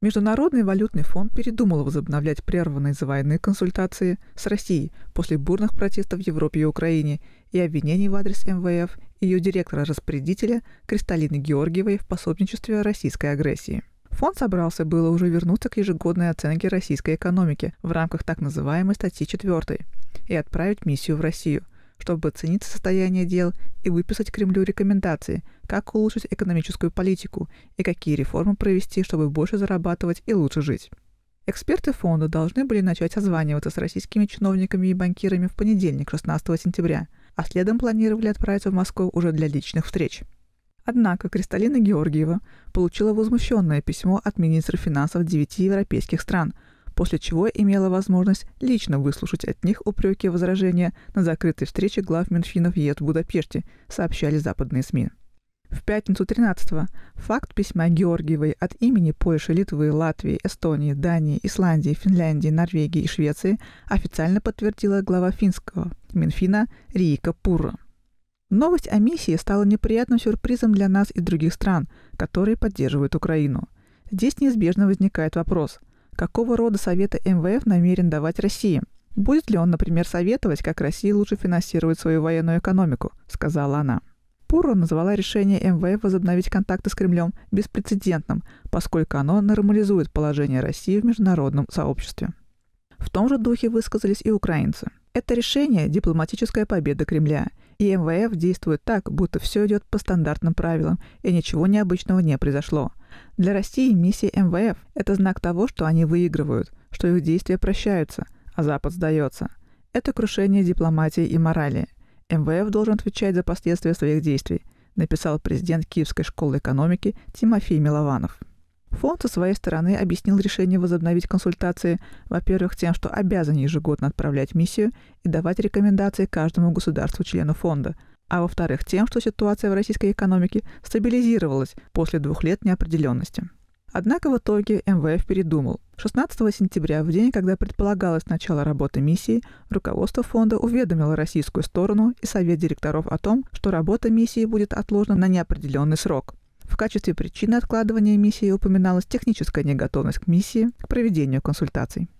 Международный валютный фонд передумал возобновлять прерванные за войны консультации с Россией после бурных протестов в Европе и Украине и обвинений в адрес МВФ и ее директора-распорядителя Кристалины Георгиевой в пособничестве российской агрессии. Фонд собрался было уже вернуться к ежегодной оценке российской экономики в рамках так называемой статьи 4 и отправить миссию в Россию – чтобы оценить состояние дел и выписать Кремлю рекомендации, как улучшить экономическую политику и какие реформы провести, чтобы больше зарабатывать и лучше жить. Эксперты фонда должны были начать озваниваться с российскими чиновниками и банкирами в понедельник, 16 сентября, а следом планировали отправиться в Москву уже для личных встреч. Однако Кристалина Георгиева получила возмущенное письмо от министра финансов девяти европейских стран – после чего имела возможность лично выслушать от них упреки и возражения на закрытой встрече глав Минфинов ЕС в Будапеште, сообщали западные СМИ. В пятницу 13-го факт письма Георгиевой от имени Польши, Литвы, Латвии, Эстонии, Дании, Исландии, Финляндии, Норвегии и Швеции официально подтвердила глава финского Минфина Рика Пура. Новость о миссии стала неприятным сюрпризом для нас и других стран, которые поддерживают Украину. Здесь неизбежно возникает вопрос, Какого рода советы МВФ намерен давать России? Будет ли он, например, советовать, как России лучше финансировать свою военную экономику, сказала она. Пуро назвала решение МВФ возобновить контакты с Кремлем беспрецедентным, поскольку оно нормализует положение России в международном сообществе. В том же духе высказались и украинцы. Это решение – дипломатическая победа Кремля, и МВФ действует так, будто все идет по стандартным правилам, и ничего необычного не произошло – для России миссия МВФ – это знак того, что они выигрывают, что их действия прощаются, а Запад сдается. Это крушение дипломатии и морали. МВФ должен отвечать за последствия своих действий, написал президент Киевской школы экономики Тимофей Милованов. Фонд со своей стороны объяснил решение возобновить консультации, во-первых, тем, что обязан ежегодно отправлять миссию и давать рекомендации каждому государству-члену фонда, а во-вторых, тем, что ситуация в российской экономике стабилизировалась после двух лет неопределенности. Однако в итоге МВФ передумал. 16 сентября, в день, когда предполагалось начало работы миссии, руководство фонда уведомило российскую сторону и совет директоров о том, что работа миссии будет отложена на неопределенный срок. В качестве причины откладывания миссии упоминалась техническая неготовность к миссии к проведению консультаций.